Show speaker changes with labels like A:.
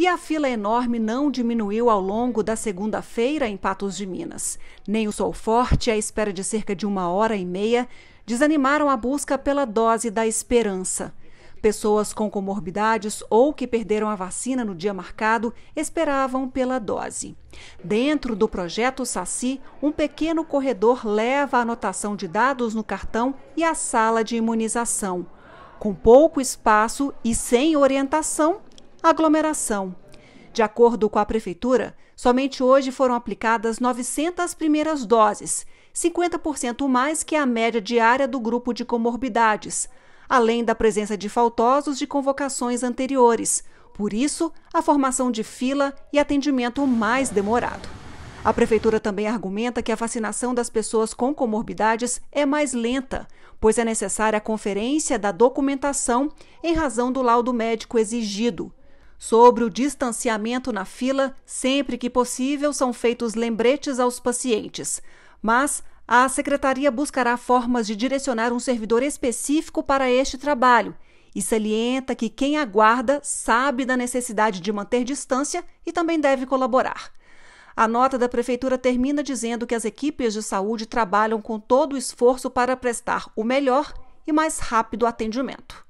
A: E a fila enorme não diminuiu ao longo da segunda-feira em Patos de Minas. Nem o sol forte, à espera de cerca de uma hora e meia, desanimaram a busca pela dose da esperança. Pessoas com comorbidades ou que perderam a vacina no dia marcado esperavam pela dose. Dentro do projeto Saci, um pequeno corredor leva a anotação de dados no cartão e a sala de imunização. Com pouco espaço e sem orientação, aglomeração. De acordo com a Prefeitura, somente hoje foram aplicadas 900 primeiras doses, 50% mais que a média diária do grupo de comorbidades, além da presença de faltosos de convocações anteriores. Por isso, a formação de fila e atendimento mais demorado. A Prefeitura também argumenta que a vacinação das pessoas com comorbidades é mais lenta, pois é necessária a conferência da documentação em razão do laudo médico exigido. Sobre o distanciamento na fila, sempre que possível, são feitos lembretes aos pacientes. Mas a secretaria buscará formas de direcionar um servidor específico para este trabalho e salienta que quem aguarda sabe da necessidade de manter distância e também deve colaborar. A nota da prefeitura termina dizendo que as equipes de saúde trabalham com todo o esforço para prestar o melhor e mais rápido atendimento.